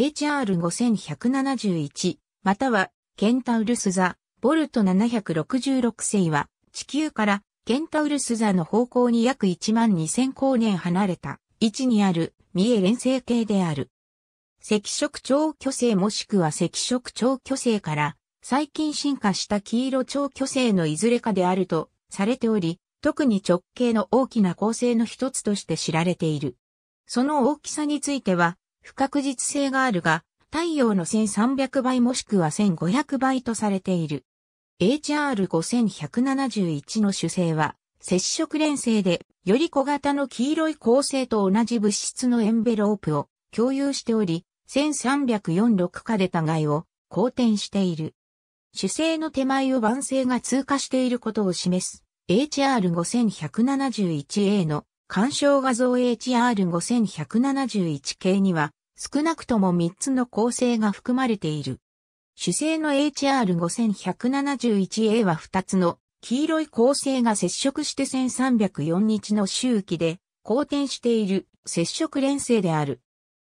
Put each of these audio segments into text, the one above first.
HR5171、またはケンタウルス座、ボルト766世は、地球からケンタウルス座の方向に約1万2000光年離れた位置にある三重連星系である。赤色超巨星もしくは赤色超巨星から最近進化した黄色超巨星のいずれかであるとされており、特に直径の大きな構成の一つとして知られている。その大きさについては、不確実性があるが、太陽の1300倍もしくは1500倍とされている。HR5171 の主星は、接触連星で、より小型の黄色い構成と同じ物質のエンベロープを共有しており、1346かで互いを好転している。主星の手前を晩星が通過していることを示す HR5171A の干渉画像 HR5171K には少なくとも3つの構成が含まれている。主成の HR5171A は2つの黄色い構成が接触して1304日の周期で好転している接触連星である。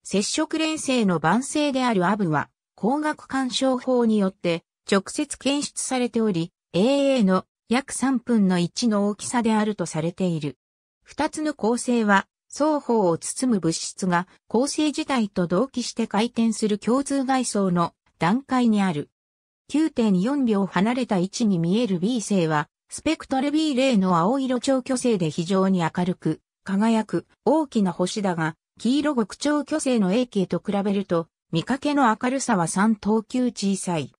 接触連星の晩星であるアブは光学干渉法によって直接検出されており、AA の約3分の1の大きさであるとされている。二つの構成は双方を包む物質が構成自体と同期して回転する共通外装の段階にある。9.4秒離れた位置に見える B 星は、スペクトル B 0の青色超巨星で非常に明るく、輝く大きな星だが、黄色極超巨星の A 系と比べると、見かけの明るさは3等級小さい。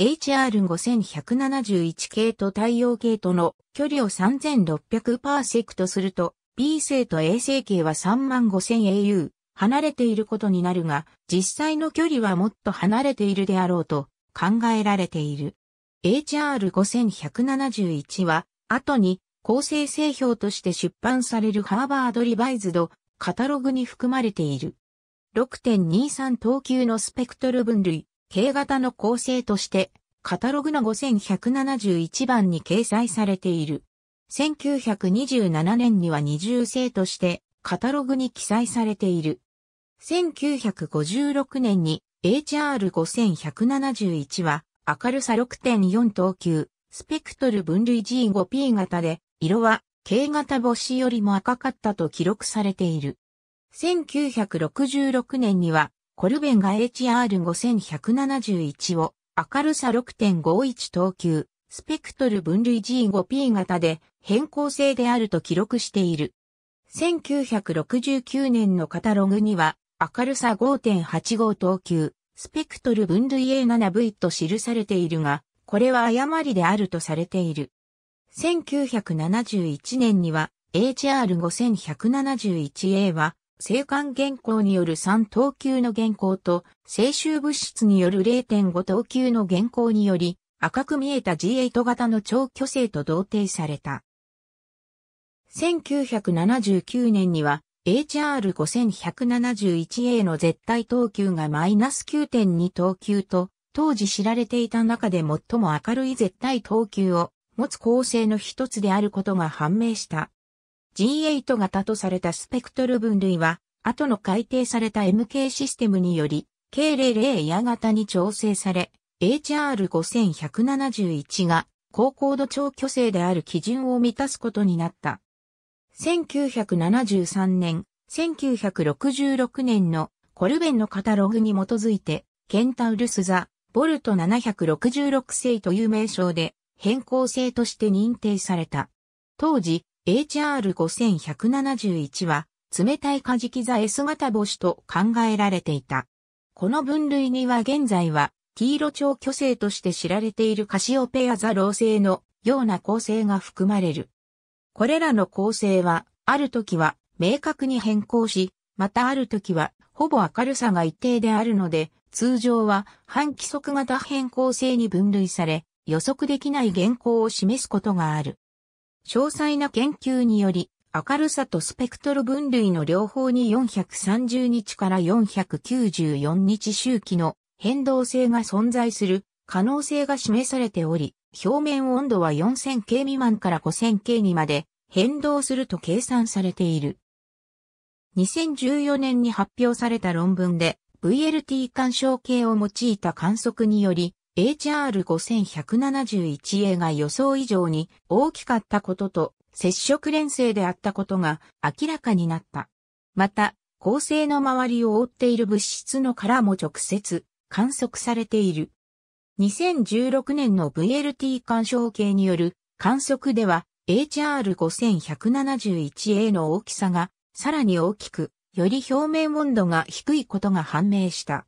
HR5171 系と太陽系との距離を3600パーセクトすると、B 星と A 星系は 35000au 離れていることになるが、実際の距離はもっと離れているであろうと考えられている。HR5171 は、後に構成製表として出版されるハーバードリバイズド、カタログに含まれている。6.23等級のスペクトル分類、K 型の構成として、カタログの5171番に掲載されている。1927年には二重性としてカタログに記載されている。1956年に HR5171 は明るさ6.4等級、スペクトル分類 G5P 型で、色は K 型星よりも赤かったと記録されている。1966年にはコルベンが HR5171 を明るさ6.51等級、スペクトル分類 G5P 型で、変更性であると記録している。1969年のカタログには、明るさ5.85等級、スペクトル分類 A7V と記されているが、これは誤りであるとされている。1971年には HR5171A は、性管原稿による3等級の原稿と、青臭物質による0.5等級の原稿により、赤く見えた G8 型の超巨星と同定された。1979年には HR5171A の絶対投球がマイナス9.2投球と、当時知られていた中で最も明るい絶対投球を持つ構成の一つであることが判明した。G8 型とされたスペクトル分類は、後の改定された MK システムにより、K00 ア型に調整され、HR5171 が高高度超巨星である基準を満たすことになった。1973年、1966年のコルベンのカタログに基づいて、ケンタウルス座、ボルト766世という名称で変更性として認定された。当時、HR5171 は冷たいカジキ座 S 型星と考えられていた。この分類には現在は黄色超巨星として知られているカシオペア座老星のような構成が含まれる。これらの構成は、ある時は明確に変更し、またある時は、ほぼ明るさが一定であるので、通常は半規則型変更性に分類され、予測できない現行を示すことがある。詳細な研究により、明るさとスペクトル分類の両方に430日から494日周期の変動性が存在する可能性が示されており、表面温度は 4000K 未満から 5000K にまで変動すると計算されている。2014年に発表された論文で VLT 干渉計を用いた観測により HR5171A が予想以上に大きかったことと接触連星であったことが明らかになった。また、恒星の周りを覆っている物質の殻も直接観測されている。2016年の VLT 干渉計による観測では HR5171A の大きさがさらに大きく、より表面温度が低いことが判明した。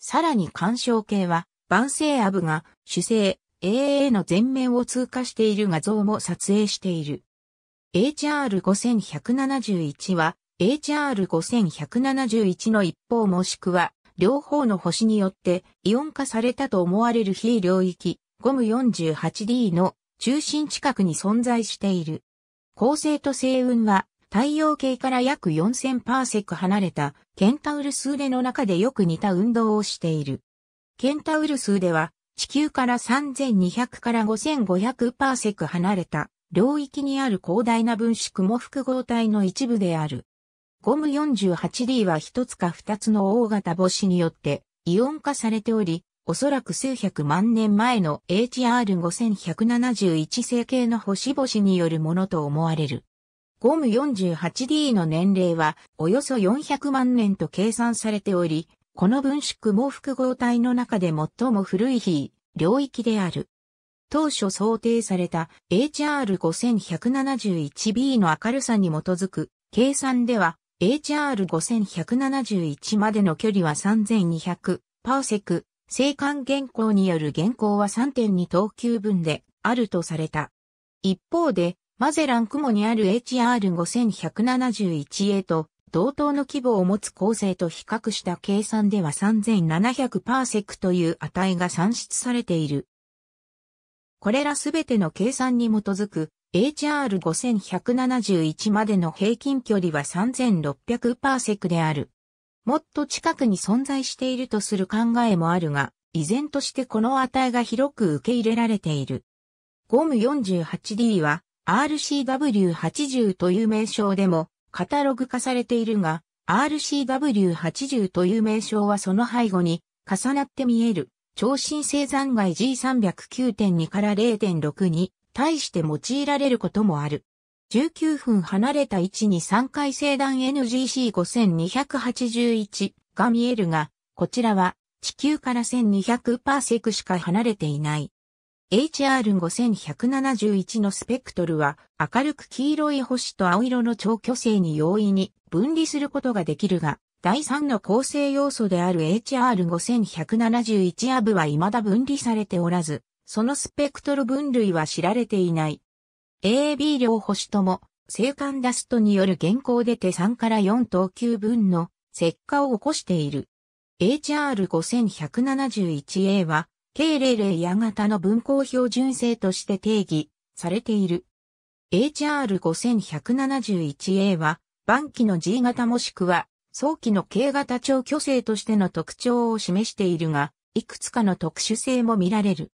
さらに干渉計は、万世アブが主星 AA の前面を通過している画像も撮影している。HR5171 は HR5171 の一方もしくは両方の星によってイオン化されたと思われる非領域、ゴム 48D の中心近くに存在している。恒星と星雲は太陽系から約4000パーセク離れたケンタウルス腕の中でよく似た運動をしている。ケンタウルスでは地球から3200から5500パーセク離れた領域にある広大な分子雲複合体の一部である。ゴム 48D は一つか二つの大型母子によってイオン化されており、おそらく数百万年前の HR5171 星系の星々によるものと思われる。ゴム 48D の年齢はおよそ400万年と計算されており、この分縮毛複合体の中で最も古い非領域である。当初想定された HR5171b の明るさに基づく計算では HR5171 までの距離は3200パーセク、青函原稿による原稿は3.2等級分であるとされた。一方で、マゼラン雲にある HR5171A と同等の規模を持つ構成と比較した計算では3700パーセクという値が算出されている。これらすべての計算に基づく HR5171 までの平均距離は3600パーセクである。もっと近くに存在しているとする考えもあるが、依然としてこの値が広く受け入れられている。ゴム 48D は RCW80 という名称でもカタログ化されているが、RCW80 という名称はその背後に重なって見える。超新星残骸 G309.2 から0.62対して用いられることもある。19分離れた位置に3回星団 NGC5281 が見えるが、こちらは地球から1200パーセクしか離れていない。HR5171 のスペクトルは明るく黄色い星と青色の超巨星に容易に分離することができるが、第3の構成要素である HR5171 アブは未だ分離されておらず、そのスペクトル分類は知られていない。AB 両星とも、青函ダストによる現行で手3から4等級分の石化を起こしている。HR5171A は、K00 や型の分光標準性として定義されている。HR5171A は、晩期の G 型もしくは、早期の K 型超巨性としての特徴を示しているが、いくつかの特殊性も見られる。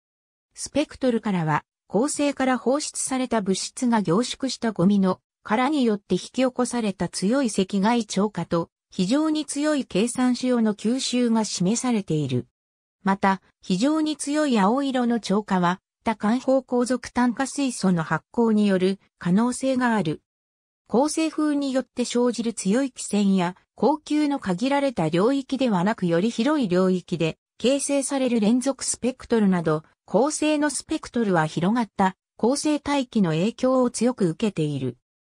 スペクトルからは、恒星から放出された物質が凝縮したゴミの殻によって引き起こされた強い赤外超過と非常に強い計算仕様の吸収が示されている。また、非常に強い青色の超過は、多環方航続炭化水素の発光による可能性がある。構成風によって生じる強い気線や、高級の限られた領域ではなくより広い領域で形成される連続スペクトルなど、恒星のスペクトルは広がった恒星大気の影響を強く受けている。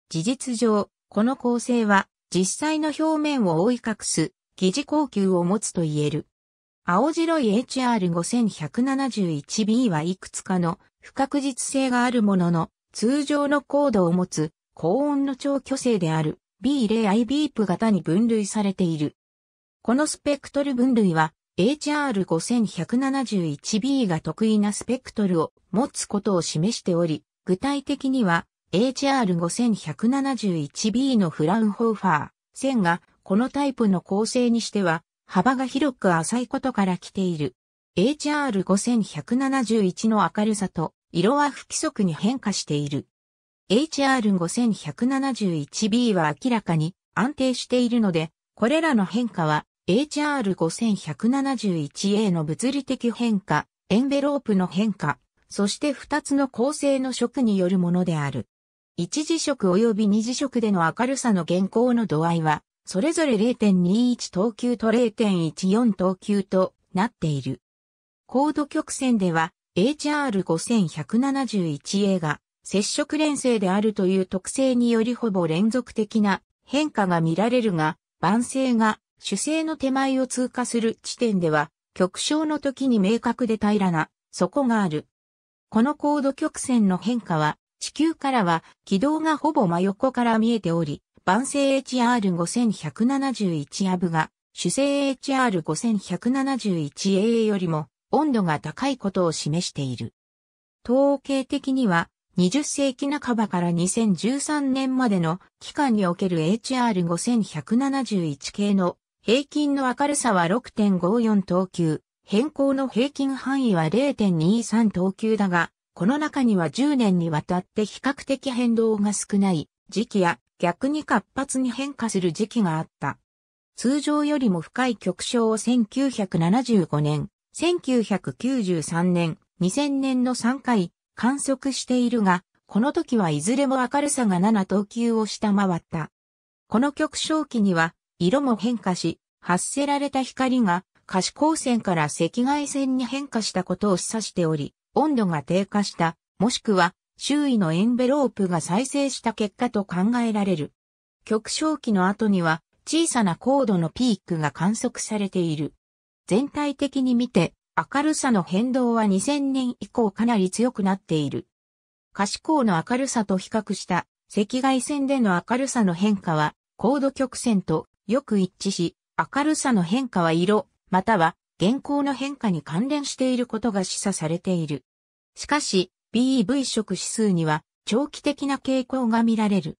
事実上、この恒星は実際の表面を覆い隠す疑似光球を持つと言える。青白い HR5171b はいくつかの不確実性があるものの通常の高度を持つ高温の超巨星である B0IB プ型に分類されている。このスペクトル分類は HR5171b が得意なスペクトルを持つことを示しており、具体的には HR5171b のフラウンホーファー線がこのタイプの構成にしては幅が広く浅いことから来ている。HR5171 の明るさと色は不規則に変化している。HR5171b は明らかに安定しているので、これらの変化は HR5171A の物理的変化、エンベロープの変化、そして2つの構成の色によるものである。一次色及び二次色での明るさの現行の度合いは、それぞれ0.21等級と0.14等級となっている。高度曲線では HR5171A が接触連星であるという特性によりほぼ連続的な変化が見られるが、晩成が主星の手前を通過する地点では、極小の時に明確で平らな底がある。この高度曲線の変化は、地球からは軌道がほぼ真横から見えており、万星 HR5171 アブが主星 HR5171A よりも温度が高いことを示している。統計的には20世紀半ばから2013年までの期間における HR5171 系の平均の明るさは6.54等級、変更の平均範囲は0.23等級だが、この中には10年にわたって比較的変動が少ない時期や逆に活発に変化する時期があった。通常よりも深い極小を1975年、1993年、2000年の3回観測しているが、この時はいずれも明るさが7等級を下回った。この極小期には色も変化し、発せられた光が可視光線から赤外線に変化したことを示唆しており、温度が低下した、もしくは周囲のエンベロープが再生した結果と考えられる。極小期の後には小さな高度のピークが観測されている。全体的に見て明るさの変動は2000年以降かなり強くなっている。可視光の明るさと比較した赤外線での明るさの変化は高度曲線とよく一致し、明るさの変化は色、または原稿の変化に関連していることが示唆されている。しかし、BEV 色指数には長期的な傾向が見られる。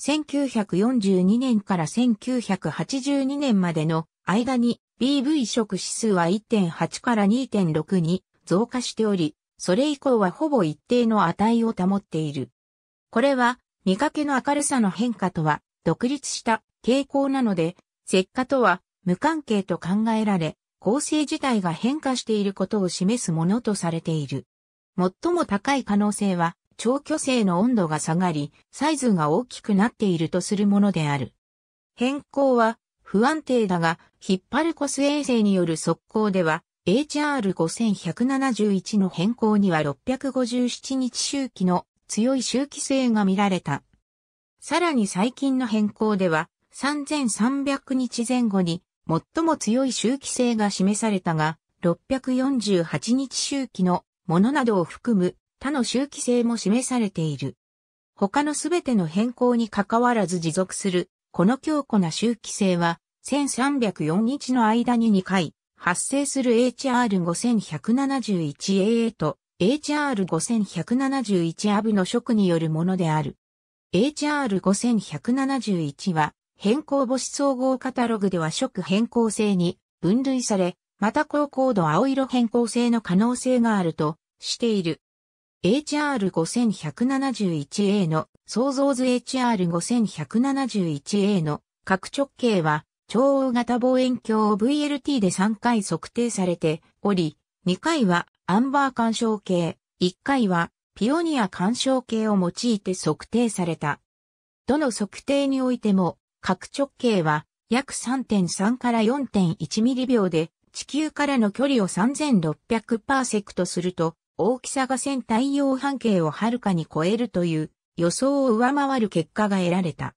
1942年から1982年までの間に BV 色指数は1.8から2.6に増加しており、それ以降はほぼ一定の値を保っている。これは見かけの明るさの変化とは独立した傾向なので、石化とは無関係と考えられ、構成自体が変化していることを示すものとされている。最も高い可能性は、超巨星の温度が下がり、サイズが大きくなっているとするものである。変更は不安定だが、ヒッパルコス衛星による速攻では、HR5171 の変更には657日周期の強い周期性が見られた。さらに最近の変更では、3300日前後に最も強い周期性が示されたが、648日周期のものなどを含む他の周期性も示されている。他のすべての変更に関わらず持続する、この強固な周期性は、1304日の間に2回、発生する HR5171AA と HR5171 アブの職によるものである。HR5171 は、変更母子総合カタログでは色変更性に分類され、また高高度青色変更性の可能性があるとしている。HR5171A の創造図 HR5171A の角直径は超大型望遠鏡を VLT で3回測定されており、2回はアンバー干渉計、1回はピオニア干渉計を用いて測定された。どの測定においても角直径は約3.3から4.1ミリ秒で地球からの距離を3600パーセクトすると大きさが線太陽半径をはるかに超えるという予想を上回る結果が得られた。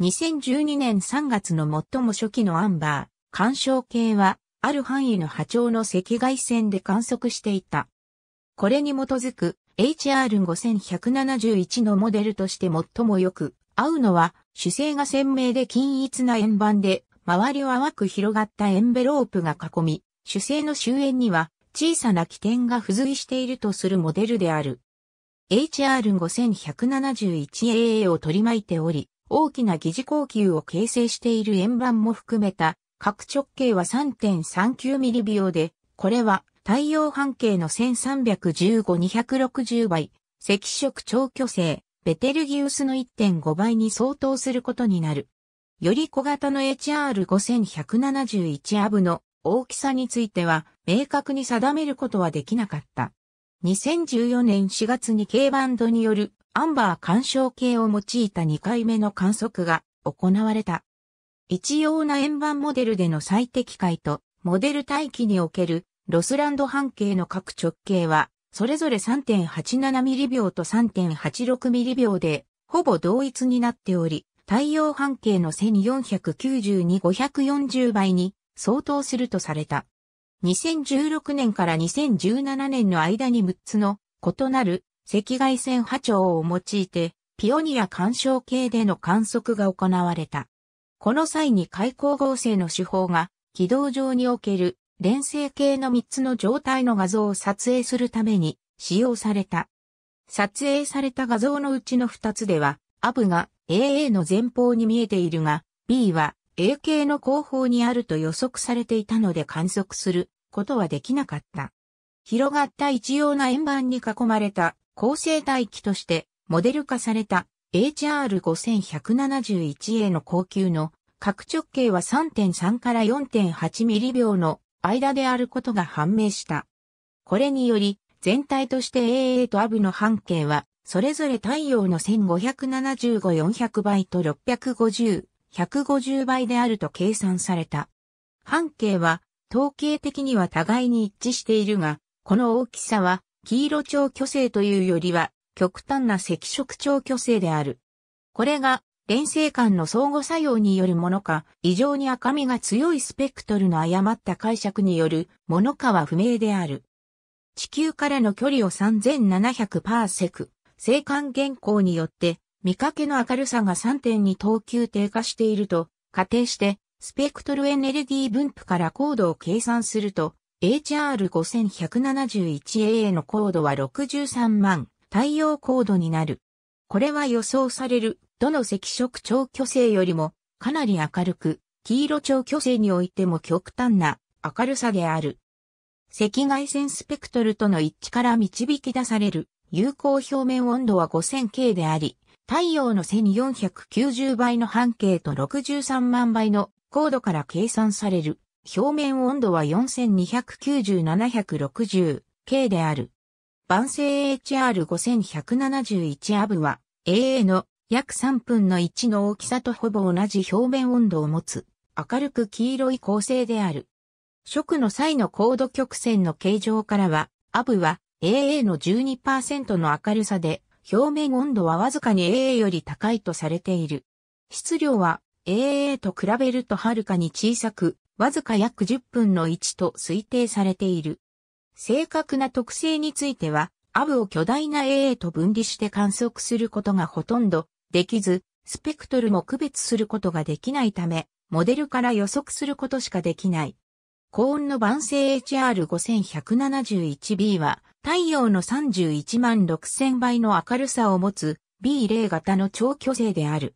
2012年3月の最も初期のアンバー、干渉計はある範囲の波長の赤外線で観測していた。これに基づく HR5171 のモデルとして最もよく合うのは主星が鮮明で均一な円盤で、周りを淡く広がったエンベロープが囲み、主星の終焉には小さな起点が付随しているとするモデルである。HR5171AA を取り巻いており、大きな疑似光球を形成している円盤も含めた、角直径は3.39ミリ秒で、これは太陽半径の1315-260倍、赤色超巨星ベテルギウスの1.5倍に相当することになる。より小型の HR5171 アブの大きさについては明確に定めることはできなかった。2014年4月に K バンドによるアンバー干渉計を用いた2回目の観測が行われた。一様な円盤モデルでの最適解とモデル待機におけるロスランド半径の各直径はそれぞれ3.87ミリ秒と3.86ミリ秒で、ほぼ同一になっており、太陽半径の1492540倍に相当するとされた。2016年から2017年の間に6つの異なる赤外線波長を用いてピオニア干渉系での観測が行われた。この際に開口合成の手法が軌道上における連星系の3つの状態の画像を撮影するために使用された。撮影された画像のうちの2つでは、アブが AA の前方に見えているが、B は A 系の後方にあると予測されていたので観測することはできなかった。広がった一様な円盤に囲まれた構成帯域としてモデル化された HR5171A の高級の角直径は3.3から4.8ミリ秒の間であることが判明した。これにより、全体として AA とアブの半径は、それぞれ太陽の1575-400倍と650、150倍であると計算された。半径は、統計的には互いに一致しているが、この大きさは、黄色超巨星というよりは、極端な赤色超巨星である。これが、連成間の相互作用によるものか、異常に赤みが強いスペクトルの誤った解釈によるものかは不明である。地球からの距離を3700パーセク、星間原稿によって、見かけの明るさが3点に等級低下していると仮定して、スペクトルエネルギー分布から高度を計算すると、HR5171A の高度は63万、太陽高度になる。これは予想されるどの赤色超巨星よりもかなり明るく、黄色超巨星においても極端な明るさである。赤外線スペクトルとの一致から導き出される有効表面温度は 5000K であり、太陽の1490倍の半径と63万倍の高度から計算される表面温度は 4290-760K である。晩星 HR5171 アブは AA の約3分の1の大きさとほぼ同じ表面温度を持つ、明るく黄色い構成である。食の際の高度曲線の形状からは、アブは AA の12%の明るさで、表面温度はわずかに AA より高いとされている。質量は AA と比べるとはるかに小さく、わずか約10分の1と推定されている。正確な特性については、アブを巨大な AA と分離して観測することがほとんどできず、スペクトルも区別することができないため、モデルから予測することしかできない。高温の晩成 HR5171B は、太陽の31万6000倍の明るさを持つ B0 型の超巨星である。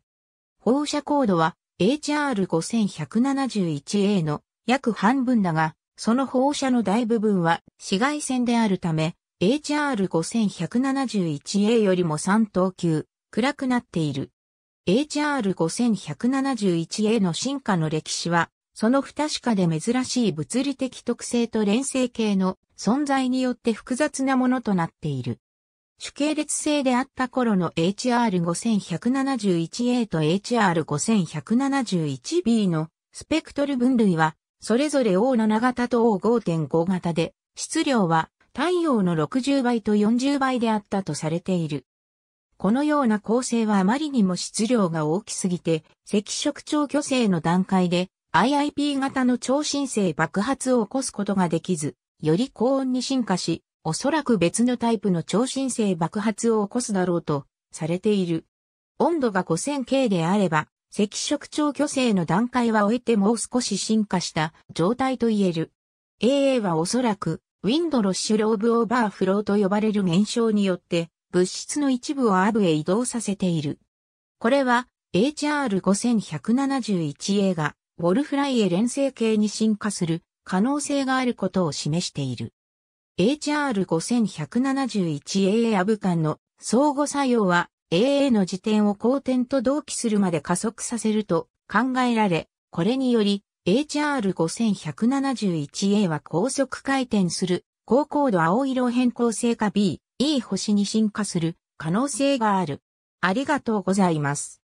放射高度は HR5171A の約半分だが、その放射の大部分は紫外線であるため、HR5171A よりも3等級、暗くなっている。HR5171A の進化の歴史は、その不確かで珍しい物理的特性と連成系の存在によって複雑なものとなっている。主系列性であった頃の HR5171A と HR5171B のスペクトル分類は、それぞれ O7 型と O5.5 型で、質量は太陽の60倍と40倍であったとされている。このような構成はあまりにも質量が大きすぎて、赤色超巨星の段階で IIP 型の超新星爆発を起こすことができず、より高温に進化し、おそらく別のタイプの超新星爆発を起こすだろうとされている。温度が 5000K であれば、赤色超巨星の段階は終えてもう少し進化した状態と言える。AA はおそらく、ウィンドロッシュローブオーバーフローと呼ばれる現象によって物質の一部をアブへ移動させている。これは HR5171A がウォルフライへ連成形に進化する可能性があることを示している。HR5171A アブ間の相互作用は AA の時点を後転と同期するまで加速させると考えられ、これにより HR5171A は高速回転する高高度青色変更性化 B いい星に進化する可能性がある。ありがとうございます。